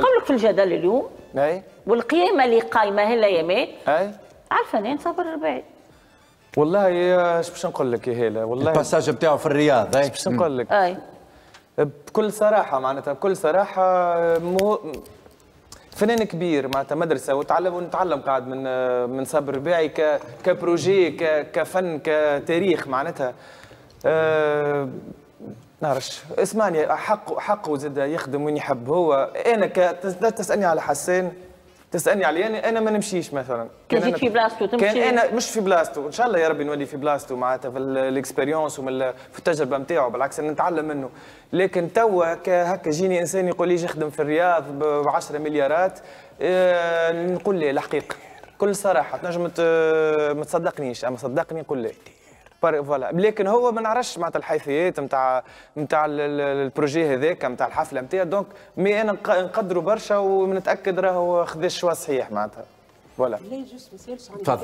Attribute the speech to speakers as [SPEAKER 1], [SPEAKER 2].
[SPEAKER 1] قولك في الجدل اليوم اي والقيامه اللي قايمه هلا يمين اي عارفه صابر نصبر
[SPEAKER 2] والله اش باش نقول لك يا هيله والله الباساج نتاعو في الرياض اي باش نقول لك اي بكل صراحه معناتها بكل صراحه مو فنان كبير معناتها مدرسه وتعلم ونتعلم قاعد من من صبر ك... كبروجي كفن كتاريخ معناتها أه نعرفش اسمعني حق حقه زاد يخدم وين يحب هو انا تسالني على حسان تسالني عليه انا يعني انا ما نمشيش مثلا كان انا في بلاصتو تمشي كان انا مش في بلاصتو ان شاء الله يا ربي نولي في بلاصتو معناتها في الاكسبيريونس ومن في التجربه نتاعو بالعكس نتعلم منه لكن توا هكا جيني انسان يقول لي يخدم في الرياض ب 10 مليارات آه، نقول له الحقيقه كل صراحه تنجم ما تصدقنيش اما صدقني قول لي فوالا لكن هو ما نعرفش معناتها الحيثيات نتاع نتاع البروجي هذاك نتاع الحفله نتاع دونك مي انا نقدروا برشا ونتاكد راهو خذا الشوا صحيح معناتها فوالا
[SPEAKER 1] تفضل